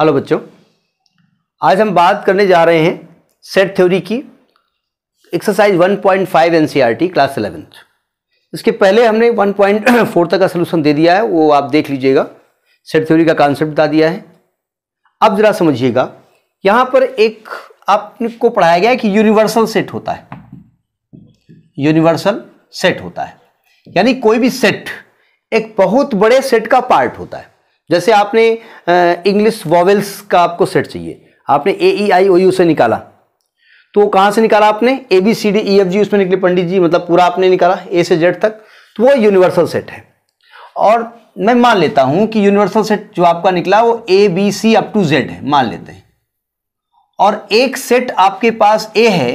hello बच्चों आज हम बात करने जा रहे हैं सेट थ्योरी की एक्सरसाइज 1.5 एनसीईआरटी क्लास एलेवेंथ इसके पहले हमने 1.4 तक का सोल्यूशन दे दिया है वो आप देख लीजिएगा सेट थ्योरी का कॉन्सेप्ट बता दिया है अब ज़रा समझिएगा यहाँ पर एक आपको पढ़ाया गया है कि यूनिवर्सल सेट होता है यूनिवर्सल सेट होता है यानी कोई भी सेट एक बहुत बड़े सेट का पार्ट होता है जैसे आपने इंग्लिश वॉवेल्स का आपको सेट चाहिए आपने ए ई आई ओ यू से निकाला तो कहाँ से निकाला आपने A B C D E F G उसमें निकले पंडित जी मतलब पूरा आपने निकाला ए से जेड तक तो वो यूनिवर्सल सेट है और मैं मान लेता हूं कि यूनिवर्सल सेट जो आपका निकला वो A B C up to Z है मान लेते हैं और एक सेट आपके पास ए है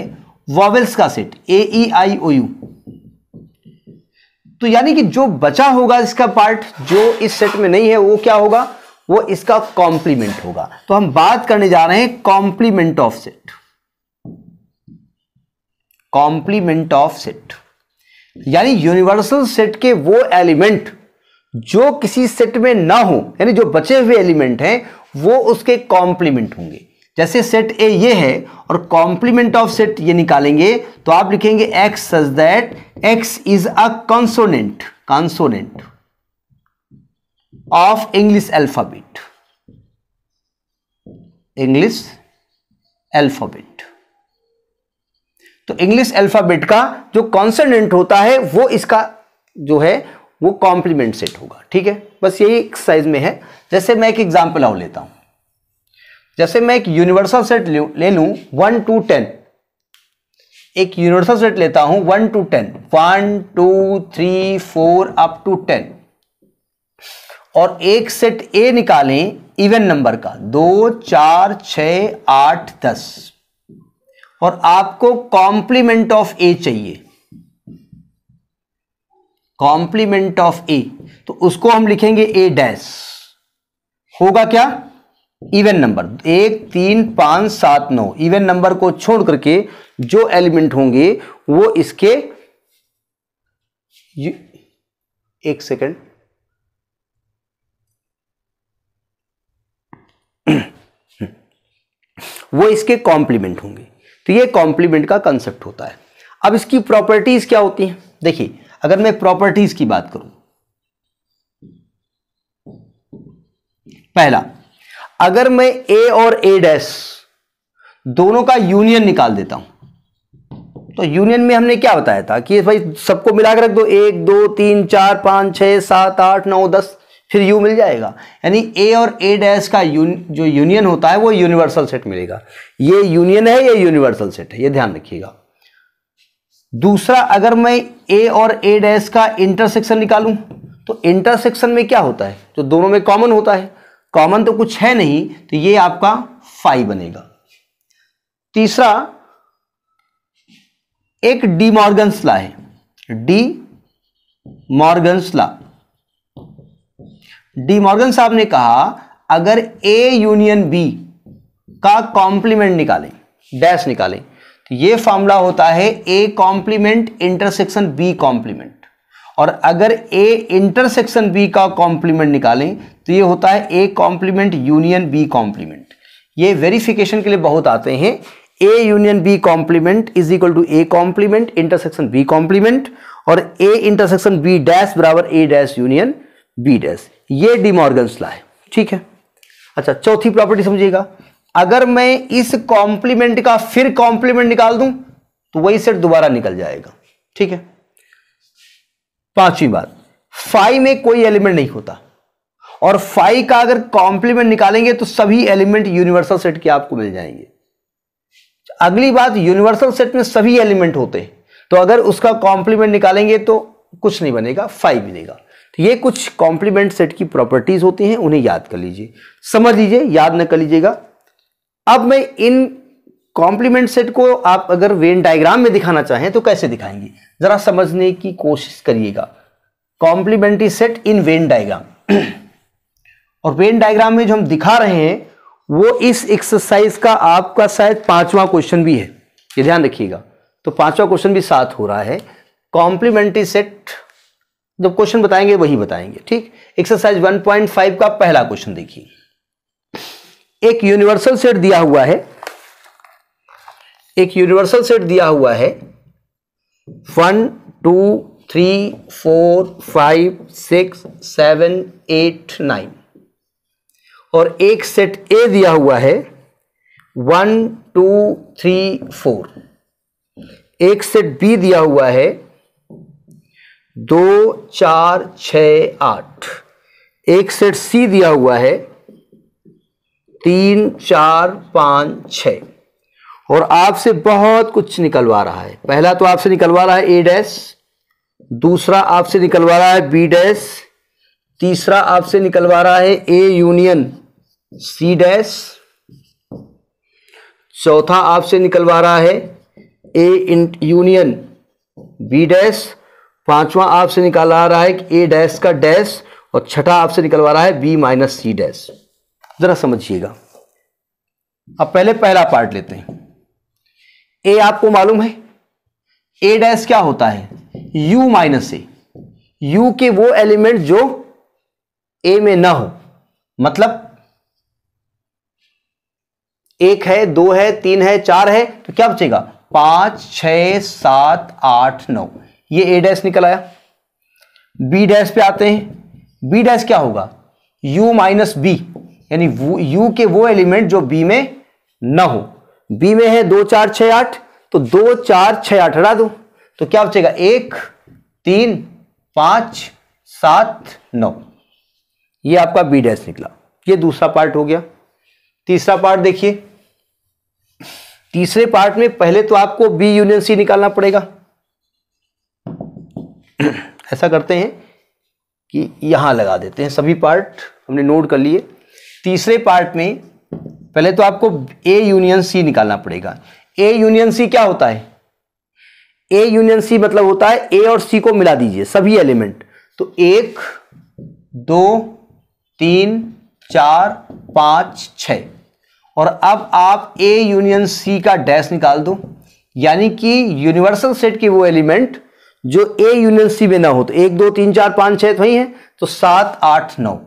वॉवेल्स का set A E I O you तो यानी कि जो बचा होगा इसका पार्ट जो इस सेट में नहीं है वो क्या होगा वो इसका कॉम्प्लीमेंट होगा तो हम बात करने जा रहे हैं complement of set complement of set यानी यूनिवर्सल सेट के वो एलिमेंट जो किसी सेट में ना हो यानी जो बचे हुए एलिमेंट हैं वो उसके कॉम्प्लीमेंट होंगे जैसे सेट ए ये है और कॉम्प्लीमेंट ऑफ सेट ये निकालेंगे तो आप लिखेंगे x such that x is a consonant consonant of English alphabet English alphabet तो इंग्लिश अल्फाबेट का जो कॉन्सोनेंट होता है वो इसका जो है वो कॉम्प्लीमेंट सेट होगा ठीक है बस यही एक्सरसाइज में है जैसे मैं एक एग्जाम्पल और लेता हूं जैसे मैं एक यूनिवर्सल सेट ले लूं वन टू टेन एक यूनिवर्सल सेट लेता हूं one two ten one two three four up to ten और एक सेट ए निकालें इवन नंबर का दो चार छ आठ दस और आपको कॉम्प्लीमेंट ऑफ ए चाहिए कॉम्प्लीमेंट ऑफ ए तो उसको हम लिखेंगे ए डैश होगा क्या इवन नंबर एक तीन पांच सात नौ इवन नंबर को छोड़ करके जो एलिमेंट होंगे वो इसके एक सेकेंड वो इसके कॉम्प्लीमेंट होंगे तो ये कॉम्प्लीमेंट का कंसेप्ट होता है अब इसकी प्रॉपर्टीज क्या होती हैं देखिए अगर मैं प्रॉपर्टीज की बात करूं पहला अगर मैं ए और ए डैश दोनों का यूनियन निकाल देता हूं तो यूनियन में हमने क्या बताया था कि भाई सबको मिलाकर रख दो एक दो तीन चार पांच छह सात आठ नौ दस फिर यू मिल जाएगा यानी ए और ए डैश का यून, जो यूनियन होता है वो यूनिवर्सल सेट मिलेगा ये यूनियन है ये यूनिवर्सल सेट है ये ध्यान रखिएगा दूसरा अगर मैं ए और ए डैश का इंटरसेक्शन निकालूं तो इंटरसेक्शन में क्या होता है जो दोनों में कॉमन होता है कॉमन तो कुछ है नहीं तो ये आपका फाइव बनेगा तीसरा एक डी मॉर्गन्स ला है De Morgan's law De Morgan साहब ने कहा अगर ए यूनियन बी का कॉम्प्लीमेंट निकालें डैश निकालें तो ये फॉर्मूला होता है A complement intersection B complement और अगर ए इंटरसेक्शन बी का कॉम्प्लीमेंट निकालें तो ये होता है A complement union B complement ये वेरिफिकेशन के लिए बहुत आते हैं A union B complement is equal to A complement intersection B complement और ए इंटरसेक्शन बी डैश बराबर A dash union B dash ये डिमॉर्गन स्ला है ठीक है अच्छा चौथी प्रॉपर्टी समझिएगा अगर मैं इस कॉम्प्लीमेंट का फिर कॉम्प्लीमेंट निकाल दूं तो वही सेट दोबारा निकल जाएगा ठीक है पांचवी बात फाइव में कोई एलिमेंट नहीं होता और फाइव का अगर कॉम्प्लीमेंट निकालेंगे तो सभी एलिमेंट यूनिवर्सल सेट के आपको मिल जाएंगे अगली बात यूनिवर्सल सेट में सभी एलिमेंट होते हैं तो अगर उसका कॉम्प्लीमेंट निकालेंगे तो कुछ नहीं बनेगा फाइव मिलेगा तो ये कुछ कॉम्प्लीमेंट सेट की प्रॉपर्टीज होती हैं उन्हें याद कर लीजिए समझ लीजिए याद न कर लीजिएगा अब मैं इन कॉम्प्लीमेंट सेट को आप अगर वेन डायग्राम में दिखाना चाहें तो कैसे दिखाएंगे जरा समझने की कोशिश करिएगा complementary set in Venn diagram और वेन डायग्राम में जो हम दिखा रहे हैं वो इस एक्सरसाइज का आपका शायद पांचवा क्वेश्चन भी है ये ध्यान रखिएगा तो पांचवा क्वेश्चन भी साथ हो रहा है कॉम्प्लीमेंट्री सेट जब क्वेश्चन बताएंगे वही बताएंगे ठीक एक्सरसाइज 1.5 का पहला क्वेश्चन देखिए एक यूनिवर्सल सेट दिया हुआ है एक यूनिवर्सल सेट दिया हुआ है one two three four five six seven eight nine और एक सेट ए दिया हुआ है वन टू थ्री फोर एक सेट बी दिया हुआ है दो चार छ आठ एक सेट सी दिया हुआ है तीन चार पाँच छः और आपसे बहुत कुछ निकलवा रहा है पहला तो आपसे निकलवा रहा है ए डैश दूसरा आपसे निकलवा रहा है बी डैश तीसरा आपसे निकलवा रहा है ए यूनियन सी डैश चौथा आपसे निकलवा रहा है ए यूनियन बी डैश पांचवा आपसे आ रहा है कि ए डैश का डैश और छठा आपसे निकलवा रहा है बी माइनस सी डैश जरा समझिएगा अब पहले पहला पार्ट लेते हैं ए आपको मालूम है ए डैश क्या होता है यू माइनस ए यू के वो एलिमेंट जो ए में ना हो मतलब एक है दो है तीन है चार है तो क्या बचेगा पांच छ सात आठ नौ ये ए डैश निकल आया बी डैश पे आते हैं बी डैश क्या होगा यू माइनस बी यानी यू के वो एलिमेंट जो बी में ना हो बी में है दो चार छ आठ तो दो चार छ आठ हटा दो तो क्या बचेगा एक तीन पांच सात नौ ये आपका बी डैश निकला ये दूसरा पार्ट हो गया तीसरा पार्ट देखिए तीसरे पार्ट में पहले तो आपको बी यूनियन सी निकालना पड़ेगा ऐसा करते हैं कि यहां लगा देते हैं सभी पार्ट हमने नोट कर लिए तीसरे पार्ट में पहले तो आपको ए यूनियन सी निकालना पड़ेगा ए यूनियन सी क्या होता है ए यूनियन सी मतलब होता है ए और सी को मिला दीजिए सभी एलिमेंट तो एक दो तीन चार पाँच छ और अब आप ए यूनियन सी का डैश निकाल दो यानी कि यूनिवर्सल सेट के वो एलिमेंट जो ए यूनियन सी में ना हो तो एक दो तीन चार पाँच छः तो वही है तो सात आठ नौ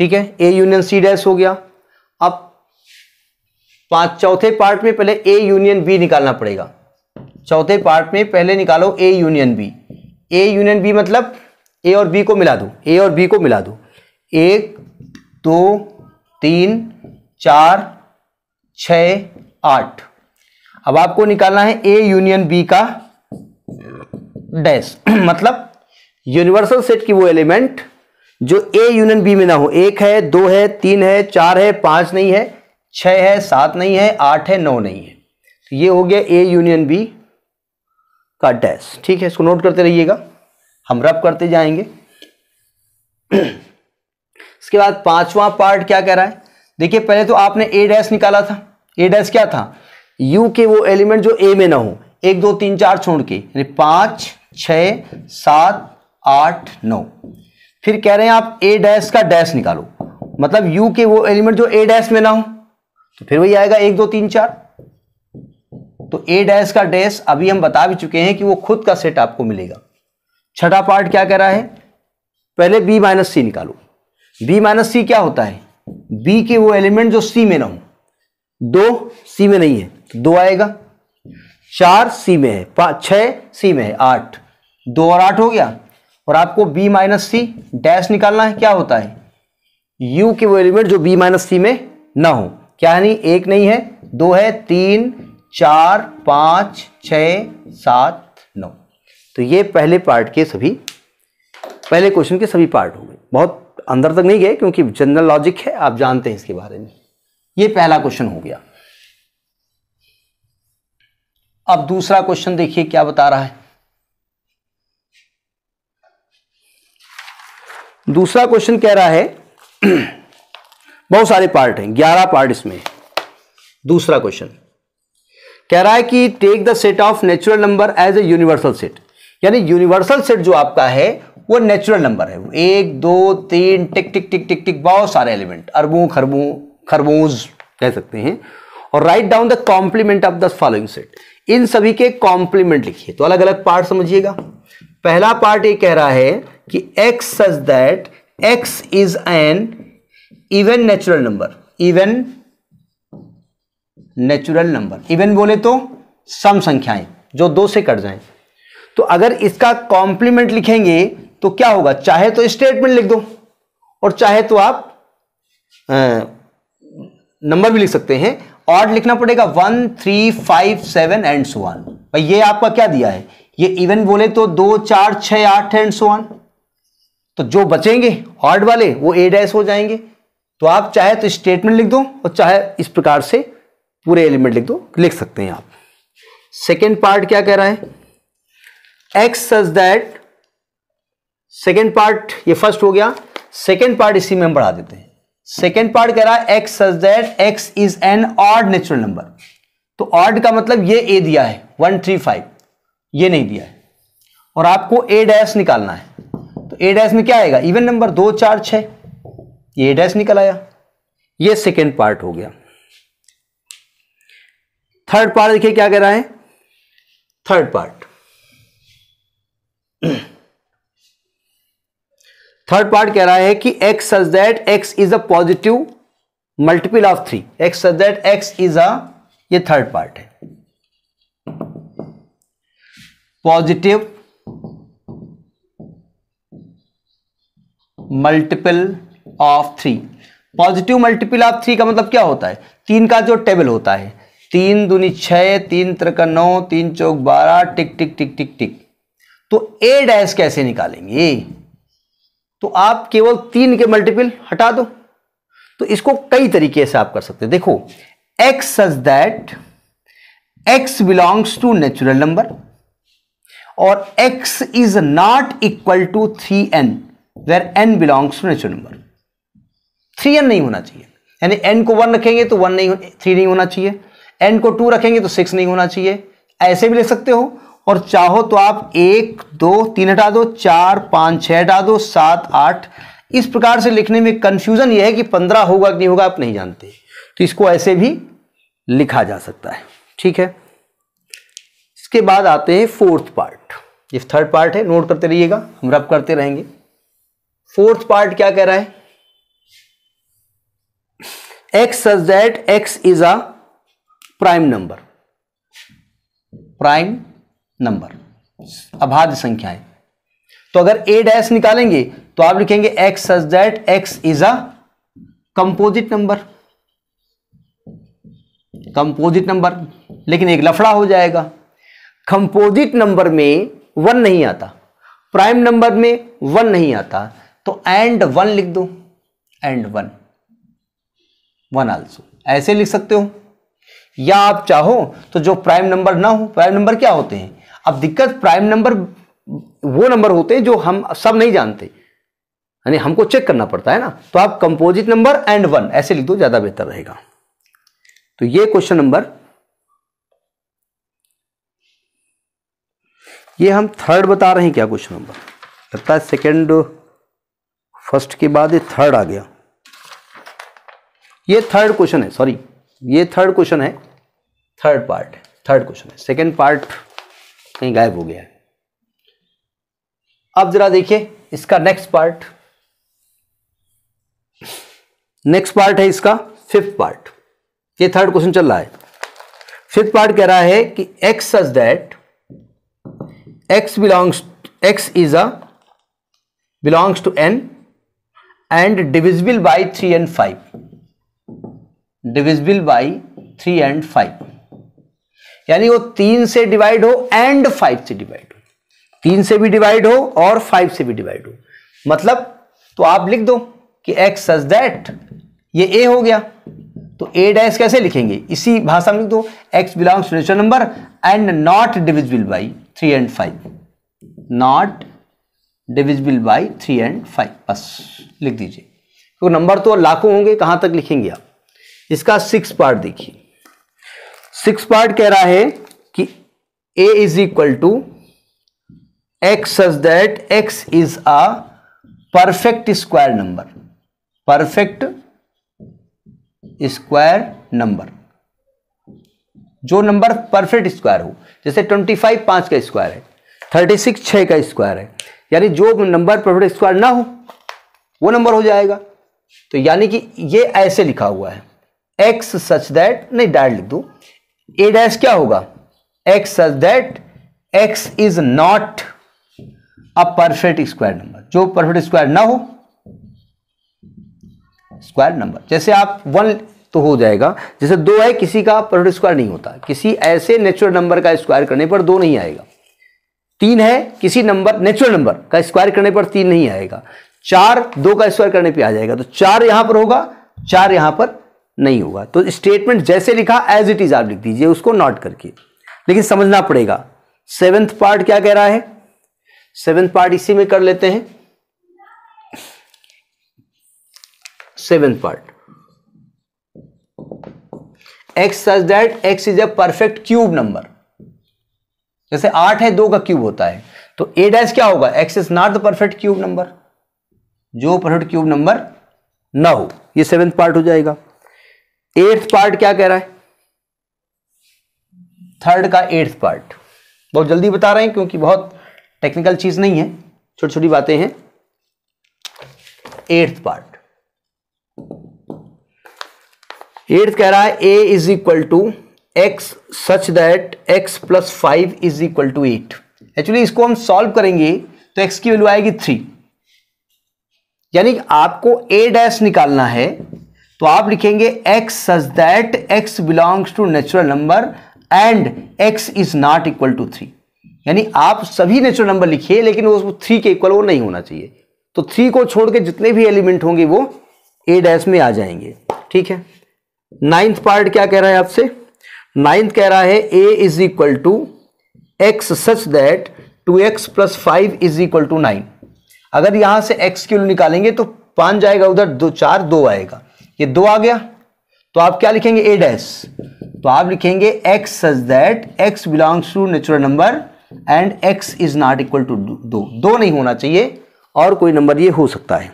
ठीक है ए यूनियन सी डैश हो गया अब पांच चौथे पार्ट में पहले ए यूनियन बी निकालना पड़ेगा चौथे पार्ट में पहले निकालो A union B A union B मतलब ए और बी को मिला दो ए और बी को मिला दो एक दो तीन चार छ आठ अब आपको निकालना है ए यूनियन बी का डैश मतलब यूनिवर्सल सेट की वो एलिमेंट जो ए यूनियन बी में ना हो एक है दो है तीन है चार है पांच नहीं है छह है सात नहीं है आठ है नौ नहीं है तो ये हो गया ए यूनियन बी का डैश ठीक है इसको नोट करते रहिएगा हम रब करते जाएंगे इसके बाद पांचवा पार्ट क्या कह रहा है देखिए पहले तो आपने ए डैश निकाला था ए डैश क्या था यू के वो एलिमेंट जो ए में ना हो एक दो तीन चार छोड़ के यानी पांच छ सात आठ नौ फिर कह रहे हैं आप ए डैश का डैश निकालो मतलब यू के वो एलिमेंट जो ए डैश में ना हो तो फिर वही आएगा एक दो तीन चार तो ए डैश का डैश अभी हम बता भी चुके हैं कि वो खुद का सेट आपको मिलेगा छठा पार्ट क्या कह रहा है पहले बी माइनस सी निकालो बी माइनस सी क्या होता है बी के वो एलिमेंट जो सी में ना हो दो सी में नहीं है तो दो आएगा चार सी में है पांच छः सी में है आठ दो और आठ हो गया और आपको b माइनस सी डैश निकालना है क्या होता है u के वो एलिमेंट जो b माइनस सी में ना हो क्या यानी एक नहीं है दो है तीन चार पाँच छ सात नौ तो ये पहले पार्ट के सभी पहले क्वेश्चन के सभी पार्ट हो गए बहुत अंदर तक नहीं गए क्योंकि जनरल लॉजिक है आप जानते हैं इसके बारे में ये पहला क्वेश्चन हो गया अब दूसरा क्वेश्चन देखिए क्या बता रहा है दूसरा क्वेश्चन कह रहा है बहुत सारे पार्ट हैं ग्यारह पार्ट इसमें दूसरा क्वेश्चन कह रहा है कि take the set of natural number as a universal set यानी यूनिवर्सल सेट जो आपका है वो नेचुरल नंबर है एक दो तीन टिक टिक टिक टिक टिक बहुत सारे एलिमेंट अरबों खरबों खरबूज कह सकते हैं और write down the complement of the following set इन सभी के कॉम्प्लीमेंट लिखिए तो अलग अलग पार्ट समझिएगा पहला पार्ट ये कह रहा है कि x such that x is an even natural number even natural number even बोले तो सम संख्याएं जो दो से कट जाएं तो अगर इसका कॉम्प्लीमेंट लिखेंगे तो क्या होगा चाहे तो स्टेटमेंट लिख दो और चाहे तो आप नंबर भी लिख सकते हैं ऑड लिखना पड़ेगा one three five seven and so on भाई ये आपका क्या दिया है ये इवन बोले तो दो चार छ आठ एंड सो वन तो जो बचेंगे ऑड वाले वो ए डैश हो जाएंगे तो आप चाहे तो स्टेटमेंट लिख दो और चाहे इस प्रकार से पूरे एलिमेंट लिख दो लिख सकते हैं आप सेकेंड पार्ट क्या कह रहा है x such that second part ये फर्स्ट हो गया सेकेंड पार्ट इसी में हम बढ़ा देते हैं सेकेंड पार्ट कह रहा है x such that x is an odd natural number तो ऑड का मतलब ये ए दिया है वन थ्री फाइव ये नहीं दिया है और आपको ए डैश निकालना है ए डैश में क्या आएगा इवन नंबर दो चार छ ये डैश निकल आया ये सेकेंड पार्ट हो गया थर्ड पार्ट देखिए क्या कह रहा है थर्ड पार्ट थर्ड पार्ट कह रहा है कि x such that x is a positive multiple of three x such that x is a ये थर्ड पार्ट है positive multiple of three positive multiple of three का मतलब क्या होता है तीन का जो टेबल होता है तीन दूनी छः तीन त्रका नौ तीन चौक बारह टिक टिक टिक टिक टिक तो ए डैश कैसे निकालेंगे तो आप केवल तीन के मल्टीपल हटा दो तो इसको कई तरीके से आप कर सकते हैं देखो x such that x belongs to natural number और x is not equal to three n where n belongs to natural number three n नहीं होना चाहिए यानी एन को वन रखेंगे तो वन नहीं थ्री नहीं होना चाहिए एन को टू रखेंगे तो सिक्स नहीं होना चाहिए ऐसे भी ले सकते हो और चाहो तो आप एक दो तीन हटा दो चार पाँच छः हटा दो सात आठ इस प्रकार से लिखने में कन्फ्यूज़न यह है कि पंद्रह होगा कि नहीं होगा आप नहीं जानते तो इसको ऐसे भी लिखा जा सकता है ठीक है इसके बाद आते हैं फोर्थ पार्ट ये थर्ड पार्ट है नोट करते रहिएगा हम रब करते रहेंगे फोर्थ पार्ट क्या कह रहा है x such that x is a prime number prime number अभाज्य संख्या है तो अगर ए डैश निकालेंगे तो आप लिखेंगे x such that x is a composite number composite number लेकिन एक लफड़ा हो जाएगा कंपोजिट नंबर में वन नहीं आता प्राइम नंबर में वन नहीं आता तो एंड वन लिख दो एंड वन वन आल्सो ऐसे लिख सकते हो या आप चाहो तो जो प्राइम नंबर ना हो प्राइम नंबर क्या होते हैं अब दिक्कत प्राइम नंबर वो नंबर होते हैं जो हम सब नहीं जानते यानी हमको चेक करना पड़ता है ना तो आप कंपोजिट नंबर एंड वन ऐसे लिख दो ज्यादा बेहतर रहेगा तो ये क्वेश्चन नंबर ये हम थर्ड बता रहे हैं क्या क्वेश्चन नंबर लगता है सेकेंड फर्स्ट के बाद ये थर्ड आ गया ये थर्ड क्वेश्चन है सॉरी ये थर्ड क्वेश्चन है थर्ड पार्ट थर्ड क्वेश्चन है सेकेंड पार्ट कहीं गायब हो गया है अब जरा देखिए इसका नेक्स्ट पार्ट नेक्स्ट पार्ट है इसका फिफ्थ पार्ट ये थर्ड क्वेश्चन चल रहा है फिफ्थ पार्ट कह रहा है कि x such that x belongs x is a belongs to n and divisible by three and five divisible by three and five यानी वो तीन से डिवाइड हो एंड फाइव से डिवाइड हो तीन से भी डिवाइड हो और फाइव से भी डिवाइड हो मतलब तो आप लिख दो कि एक्स सज दैट ये ए हो गया तो ए डैश कैसे लिखेंगे इसी भाषा में लिख दो x belongs to natural number and not divisible by three and five not divisible by three and five बस लिख दीजिए क्योंकि नंबर तो लाखों होंगे कहां तक लिखेंगे आप इसका सिक्स पार्ट देखिए सिक्स पार्ट कह रहा है कि A is equal to x such that x is a perfect square number perfect square number जो नंबर परफेक्ट स्क्वायर हो जैसे ट्वेंटी फाइव पांच का स्क्वायर है थर्टी सिक्स छः का स्क्वायर है यानी जो नंबर प्रॉफिट स्क्वायर ना हो वो नंबर हो जाएगा तो यानी कि ये ऐसे लिखा हुआ है एक्स सच दैट नहीं डैट लिख दो ए डैश क्या होगा x such that x is not a perfect square number जो परफेक्ट स्क्वायर ना हो स्क्वायर नंबर जैसे आप वन तो हो जाएगा जैसे दो है किसी का परफेक्ट स्क्वायर नहीं होता किसी ऐसे नेचुरल नंबर का स्क्वायर करने पर दो नहीं आएगा तीन है किसी नंबर नेचुरल नंबर का स्क्वायर करने पर तीन नहीं आएगा चार दो का स्क्वायर करने पे आ जाएगा तो चार यहां पर होगा चार यहां पर नहीं होगा तो स्टेटमेंट जैसे लिखा एज इट इज आप लिख दीजिए उसको नॉट करके लेकिन समझना पड़ेगा सेवेंथ पार्ट क्या कह रहा है सेवेंथ पार्ट इसी में कर लेते हैं seventh part x such that x is a perfect cube number जैसे आठ है दो का क्यूब होता है तो ए डैश क्या होगा x is not the perfect cube number जो परफेक्ट क्यूब नंबर ना हो ये सेवेंथ पार्ट हो जाएगा एट्थ पार्ट क्या कह रहा है थर्ड का एट्थ पार्ट बहुत जल्दी बता रहे हैं क्योंकि बहुत टेक्निकल चीज नहीं है छोटी छोटी बातें हैं एट्थ पार्ट एट्थ कह रहा है A is equal to x such that x plus five is equal to eight actually इसको हम सॉल्व करेंगे तो एक्स की वैल्यू आएगी थ्री यानी आपको ए डैश निकालना है तो आप लिखेंगे x such that x belongs to natural number and x is not equal to three यानी आप सभी नेचुरल नंबर लिखिए लेकिन वो थ्री के इक्वल वो नहीं होना चाहिए तो थ्री को छोड़ के जितने भी एलिमेंट होंगे वो a डैश में आ जाएंगे ठीक है नाइन्थ पार्ट क्या कह रहा है आपसे नाइन्थ कह रहा है A is equal to x such that two x plus five is equal to nine अगर यहां से एक्स क्यूल निकालेंगे तो पांच जाएगा उधर दो चार दो आएगा ये दो आ गया तो आप क्या लिखेंगे ए डैश तो आप लिखेंगे x such that x belongs to natural number and x is not equal to दो दो नहीं होना चाहिए और कोई नंबर ये हो सकता है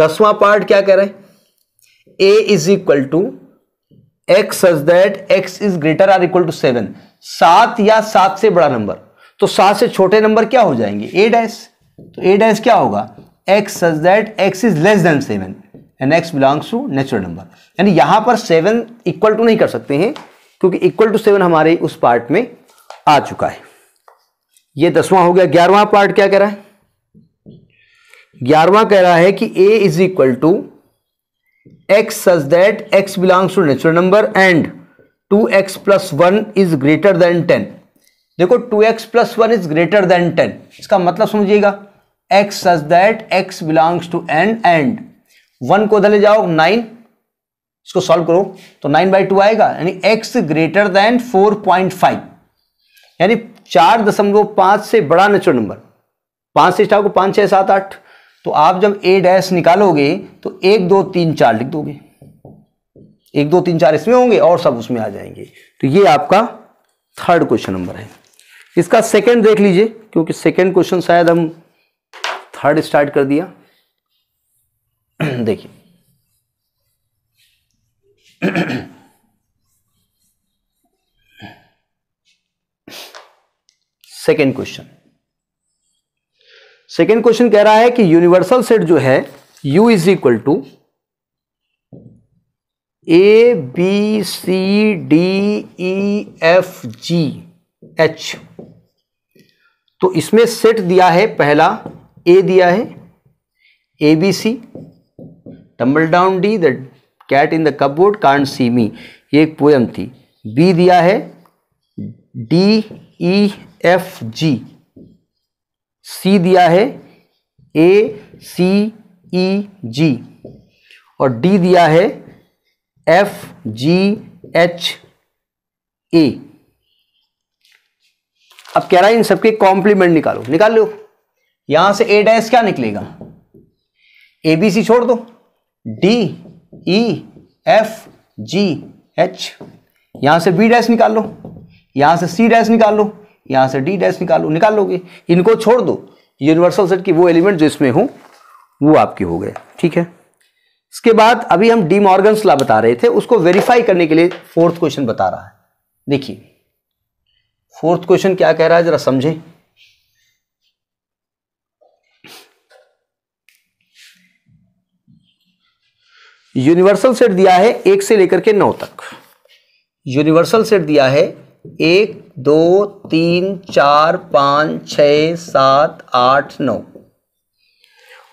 दसवां पार्ट क्या कह रहे हैं A is equal to x such that x is greater or equal to seven सात या सात से बड़ा नंबर तो सात से छोटे नंबर क्या हो जाएंगे ए डैश तो ए डैश क्या होगा x such that x is less than seven and x belongs to natural number यानी यहां पर सेवन इक्वल टू नहीं कर सकते हैं क्योंकि इक्वल टू सेवन हमारे उस पार्ट में आ चुका है ये दसवां हो गया ग्यारहवां पार्ट क्या कह रहा है ग्यारहवां कह रहा है कि A is equal to x such that x belongs to natural number and 2x plus one is greater than ten देखो 2x x plus one is greater than ten इसका मतलब समझिएगा x such that x belongs to n and 1 को उधर ले जाओ 9 इसको solve करो तो 9 बाई टू आएगा यानी x ग्रेटर देन 4.5 यानी चार दशमलव पांच से बड़ा नेचुरल नंबर पांच से स्टार को पांच छह सात आठ तो आप जब ए डैश निकालोगे तो एक दो तीन चार लिख दोगे एक दो तीन चार इसमें होंगे और सब उसमें आ जाएंगे तो ये आपका थर्ड क्वेश्चन नंबर है इसका सेकंड देख लीजिए क्योंकि सेकंड क्वेश्चन शायद हम थर्ड स्टार्ट कर दिया देखिए सेकंड क्वेश्चन सेकेंड क्वेश्चन कह रहा है कि यूनिवर्सल सेट जो है U is equal to A B C D E F G H तो इसमें सेट दिया है पहला ए दिया है A B C tumble down D the cat in the cupboard can't see me ये एक पोएम थी बी दिया है डी ई एफ जी सी दिया है ए सी ई जी और डी दिया है एफ जी एच ए अब कह रहा है इन सबके कॉम्प्लीमेंट निकालो निकाल लो यहां से ए डैश क्या निकलेगा ए बी सी छोड़ दो D E F G H यहां से बी डैश निकाल लो यहां से सी डैश निकाल लो यहाँ से डी डैश निकालो निकाल लोगे इनको छोड़ दो यूनिवर्सल सेट की वो एलिमेंट जो इसमें हो वो आपके हो गए ठीक है इसके बाद अभी हम डी मॉर्गन्स ला बता रहे थे उसको वेरीफाई करने के लिए फोर्थ क्वेश्चन बता रहा है देखिए फोर्थ क्वेश्चन क्या कह रहा है जरा समझें यूनिवर्सल सेट दिया है एक से लेकर के नौ तक यूनिवर्सल सेट दिया है एक दो तीन चार पाँच छ सात आठ नौ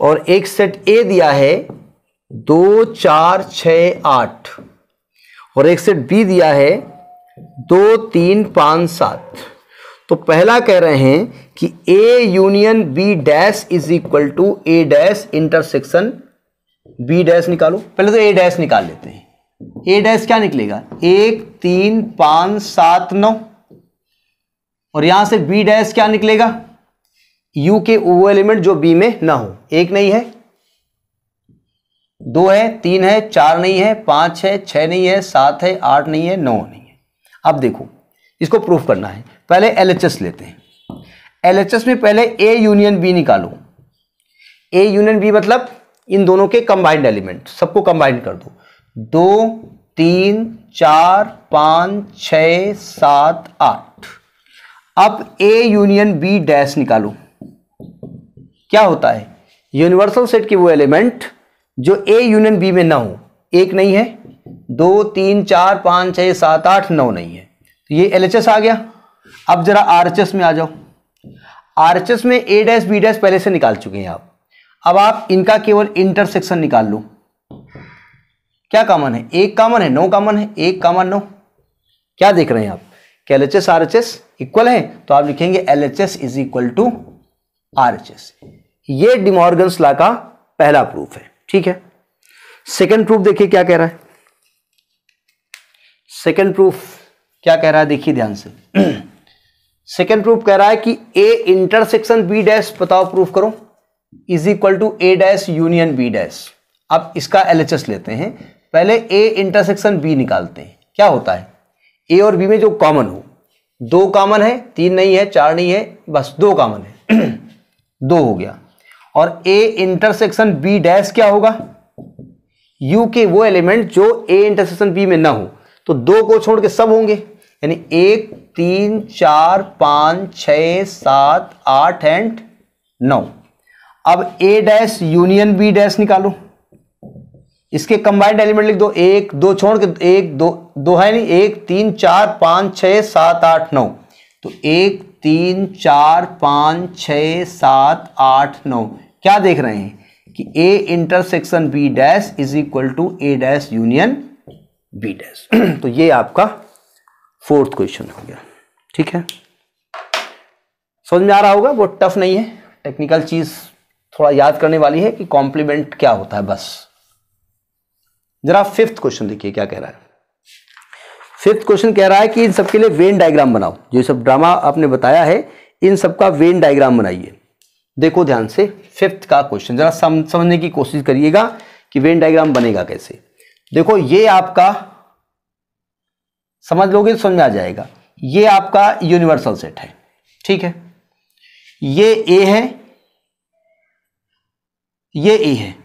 और एक सेट ए दिया है दो चार छ आठ और एक सेट बी दिया है दो तीन पाँच सात तो पहला कह रहे हैं कि A union B dash is equal to A dash intersection B dash निकालो पहले तो ए डैश निकाल लेते हैं ए डैश क्या निकलेगा एक तीन पाँच सात नौ और यहां से बी डैश क्या निकलेगा यू के वो एलिमेंट जो बी में ना हो एक नहीं है दो है तीन है चार नहीं है पांच है छह नहीं है सात है आठ नहीं है नौ नहीं है अब देखो इसको प्रूफ करना है पहले एलएचएस लेते हैं एलएचएस में पहले ए यूनियन बी निकालो ए यूनियन बी मतलब इन दोनों के कंबाइंड एलिमेंट सबको कंबाइंड कर दो दो तीन चार पांच छ सात आठ अब ए यूनियन बी डैश निकालो क्या होता है यूनिवर्सल सेट के वो एलिमेंट जो ए यूनियन बी में ना हो एक नहीं है दो तीन चार पाँच छः सात आठ नौ नहीं है तो ये एल आ गया अब जरा आर में आ जाओ आर में ए डैश बी डैश पहले से निकाल चुके हैं आप अब आप इनका केवल इंटरसेक्शन निकाल लो क्या कॉमन है एक कॉमन है नौ कॉमन है एक कॉमन नौ क्या देख रहे हैं आप कि L H S R H S equal है तो आप लिखेंगे L H S is equal to R H S ये डिमॉर्गन्स लॉ का पहला प्रूफ है ठीक है सेकेंड प्रूफ देखिए क्या कह रहा है सेकेंड प्रूफ क्या कह रहा है देखिए ध्यान से सेकेंड प्रूफ कह रहा है कि ए इंटरसेक्शन बी डैश बताओ प्रूफ करो is equal to A dash union B dash अब इसका एल लेते हैं पहले ए इंटरसेक्शन बी निकालते हैं क्या होता है ए और बी में जो कॉमन हो दो कॉमन है तीन नहीं है चार नहीं है बस दो कॉमन है दो हो गया और ए इंटरसेक्शन बी डैश क्या होगा यू के वो एलिमेंट जो ए इंटरसेक्शन बी में ना हो तो दो को छोड़ के सब होंगे यानी एक तीन चार पाँच छ सात आठ एंड नौ अब A dash union B dash निकालो इसके कंबाइंड एलिमेंट लिख दो एक दो छोड़ के एक दो दो है नहीं एक तीन चार पाँच छः सात आठ नौ तो एक तीन चार पाँच छ सात आठ नौ क्या देख रहे हैं कि A intersection B dash is equal to A dash union B dash तो ये आपका फोर्थ क्वेश्चन हो गया ठीक है समझ में आ रहा होगा वो टफ नहीं है टेक्निकल चीज़ थोड़ा याद करने वाली है कि कॉम्प्लीमेंट क्या होता है बस जरा फिफ्थ क्वेश्चन देखिए क्या कह रहा है फिफ्थ क्वेश्चन कह रहा है कि इन सबके लिए वेन डायग्राम बनाओ जो सब ड्रामा आपने बताया है इन सबका वेन डायग्राम बनाइए देखो ध्यान से फिफ्थ का क्वेश्चन जरा सम, समझने की कोशिश करिएगा कि वेन डायग्राम बनेगा कैसे देखो ये आपका समझ लोगे तो समझ में आ जाएगा ये आपका यूनिवर्सल सेट है ठीक है ये ए है ये ए है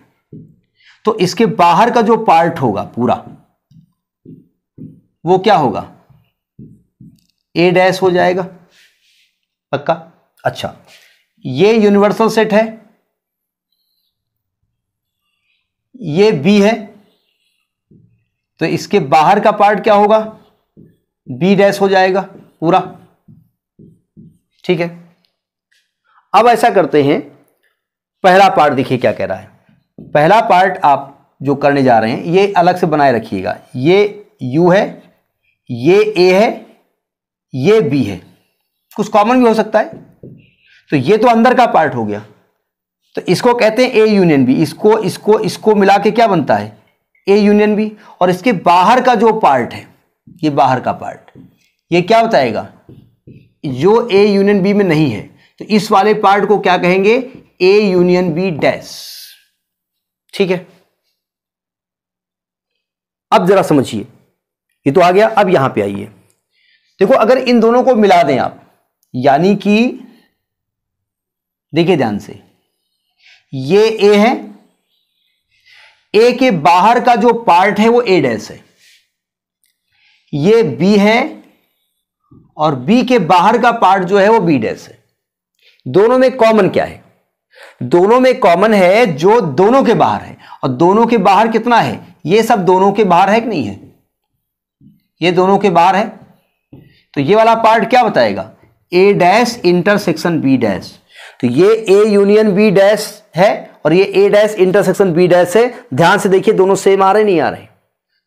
तो इसके बाहर का जो पार्ट होगा पूरा वो क्या होगा ए डैश हो जाएगा पक्का अच्छा ये यूनिवर्सल सेट है ये बी है तो इसके बाहर का पार्ट क्या होगा बी डैश हो जाएगा पूरा ठीक है अब ऐसा करते हैं पहला पार्ट देखिए क्या कह रहा है पहला पार्ट आप जो करने जा रहे हैं ये अलग से बनाए रखिएगा ये यू है ये ए है ये बी है कुछ कॉमन भी हो सकता है तो ये तो अंदर का पार्ट हो गया तो इसको कहते हैं ए यूनियन बी इसको इसको इसको मिला के क्या बनता है ए यूनियन बी और इसके बाहर का जो पार्ट है ये बाहर का पार्ट ये क्या बताएगा जो ए यूनियन बी में नहीं है तो इस वाले पार्ट को क्या कहेंगे ए यूनियन बी डैश ठीक है अब जरा समझिए ये तो आ गया अब यहां पे आइए देखो अगर इन दोनों को मिला दें आप यानी कि देखिए ध्यान से ये ए है ए के बाहर का जो पार्ट है वो ए डैश है ये बी है और बी के बाहर का पार्ट जो है वो बी डैश है दोनों में कॉमन क्या है दोनों में कॉमन है जो दोनों के बाहर है और दोनों के बाहर कितना है ये सब दोनों के बाहर है कि नहीं है ये दोनों के बाहर है तो ये वाला पार्ट क्या बताएगा A dash intersection B dash तो ये ए यूनियन बी डैश है और ये A dash intersection B dash है ध्यान से देखिए दोनों सेम आ रहे नहीं आ रहे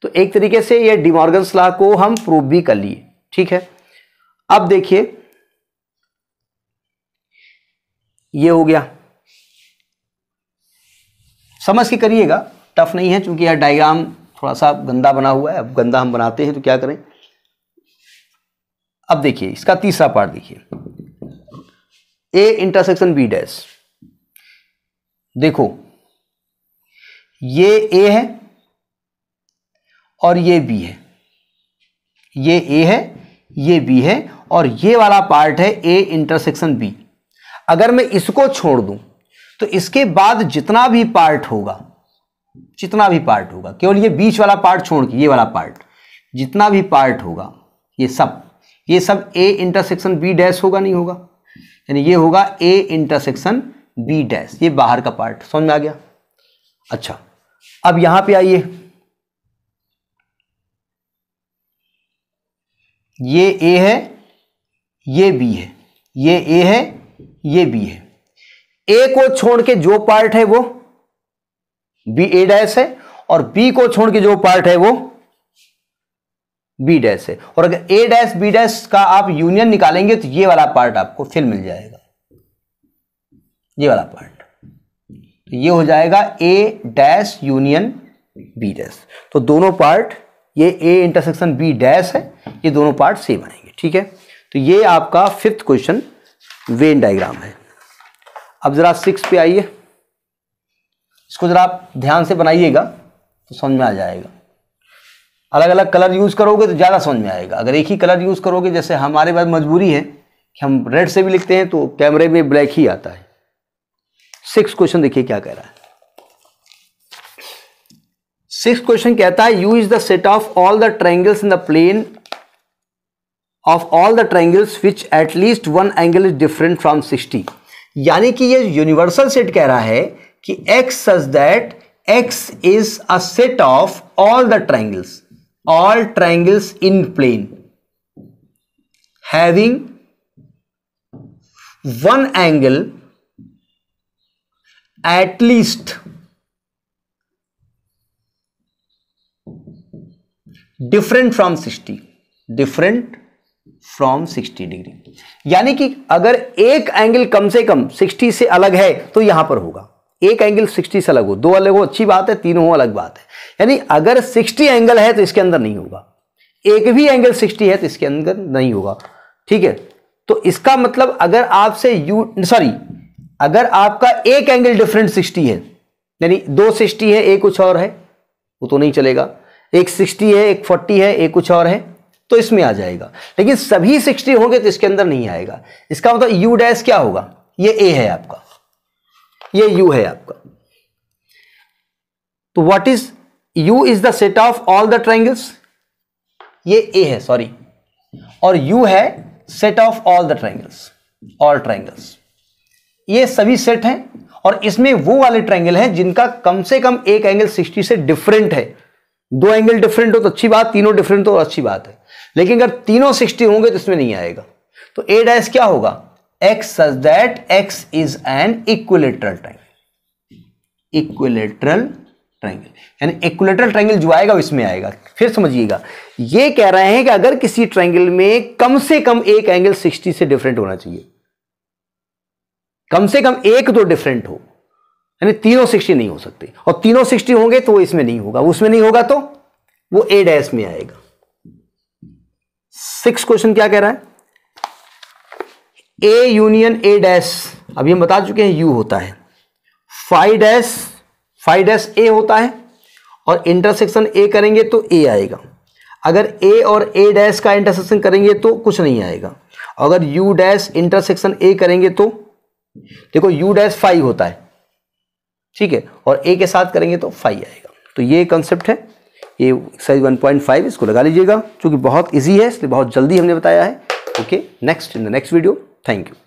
तो एक तरीके से ये डिमॉर्गन लॉ को हम प्रूव भी कर लिए ठीक है अब देखिए ये हो गया समझ के करिएगा टफ नहीं है चूंकि यह डायग्राम थोड़ा सा गंदा बना हुआ है अब गंदा हम बनाते हैं तो क्या करें अब देखिए इसका तीसरा पार्ट देखिए ए इंटरसेक्शन बी डैश देखो ये ए है और ये बी है ये ए है ये बी है और ये वाला पार्ट है ए इंटरसेक्शन बी अगर मैं इसको छोड़ दूं तो इसके बाद जितना भी पार्ट होगा जितना भी पार्ट होगा केवल ये बीच वाला पार्ट छोड़ के ये वाला पार्ट जितना भी पार्ट होगा ये सब ये सब ए इंटरसेक्शन बी डैश होगा नहीं होगा यानी ये होगा ए इंटरसेक्शन बी डैश ये बाहर का पार्ट समझ में आ गया अच्छा अब यहां पे आइए ये ए है ये बी है ये ए है ये बी है ए को छोड़ के जो पार्ट है वो बी ए डैश है और बी को छोड़ के जो पार्ट है वो बी डैश है और अगर ए डैश बी डैश का आप यूनियन निकालेंगे तो ये वाला पार्ट आपको फिर मिल जाएगा ये वाला पार्ट तो ये हो जाएगा A dash union B dash तो दोनों पार्ट ये ए इंटरसेक्शन बी डैश है ये दोनों पार्ट सेम आएंगे ठीक है तो ये आपका फिफ्थ क्वेश्चन वेन डायग्राम है अब ज़रा सिक्स पे आइए इसको ज़रा आप ध्यान से बनाइएगा तो समझ में आ जाएगा अलग अलग कलर यूज़ करोगे तो ज़्यादा समझ में आएगा अगर एक ही कलर यूज़ करोगे जैसे हमारे पास मजबूरी है कि हम रेड से भी लिखते हैं तो कैमरे में ब्लैक ही आता है सिक्स क्वेश्चन देखिए क्या कह रहा है सिक्स क्वेश्चन कहता है U is the set of all the triangles in the plane of all the triangles which at least one angle is different from sixty यानी कि ये यूनिवर्सल सेट कह रहा है कि x such that x is a set of all the triangles all triangles in plane having one angle at least different from 60 different from 60 degree यानी कि अगर एक एंगल कम से कम 60 से अलग है तो यहां पर होगा एक एंगल 60 से अलग हो दो अलग हो अच्छी बात है तीन हो अलग बात है यानी अगर 60 एंगल है तो इसके अंदर नहीं होगा एक भी एंगल 60 है तो इसके अंदर नहीं होगा ठीक है तो इसका मतलब अगर आपसे यू सॉरी अगर आपका एक एंगल डिफरेंट सिक्सटी है यानी दो सिक्सटी है एक कुछ और है वो तो नहीं चलेगा एक सिक्सटी है एक फोर्टी है एक कुछ और है तो इसमें आ जाएगा लेकिन सभी सिक्सटी होंगे तो इसके अंदर नहीं आएगा इसका मतलब यू डैश क्या होगा ये ए है आपका ये यू है आपका तो what is U is the set of all the triangles ये ए है सॉरी और यू है set of all the triangles all triangles ये सभी सेट हैं और इसमें वो वाले ट्राइंगल हैं जिनका कम से कम एक एंगल 60 से डिफरेंट है दो एंगल डिफरेंट हो तो अच्छी बात तीनों डिफरेंट हो तो अच्छी बात है लेकिन अगर तीनों सिक्सटी होंगे तो इसमें नहीं आएगा तो ए डैश क्या होगा x such that x is an equilateral triangle equilateral triangle यानी इक्विलेटरल ट्राइंगल जो आएगा इसमें आएगा फिर समझिएगा ये कह रहे हैं कि अगर किसी ट्राइंगल में कम से कम एक एंगल सिक्सटी से डिफरेंट होना चाहिए कम से कम एक तो डिफरेंट हो यानी तीनों सिक्सटी नहीं हो सकते और तीनों सिक्सटी होंगे तो वो इसमें नहीं होगा उसमें नहीं होगा तो वो ए डैश में आएगा सिक्स क्वेश्चन क्या कह रहा है ए यूनियन ए डैश अभी हम बता चुके हैं यू होता है five dash five dash A होता है और इंटरसेक्शन ए करेंगे तो ए आएगा अगर ए और ए डैश का इंटरसेक्शन करेंगे तो कुछ नहीं आएगा अगर यू डैश इंटरसेक्शन ए करेंगे तो देखो यू डैश फाइव होता है ठीक है और ए के साथ करेंगे तो फाइव आएगा तो ये कॉन्सेप्ट है ये साइज वन पॉइंट फाइव इसको लगा लीजिएगा क्योंकि बहुत ईजी है इसलिए बहुत जल्दी हमने बताया है okay next in the next video thank you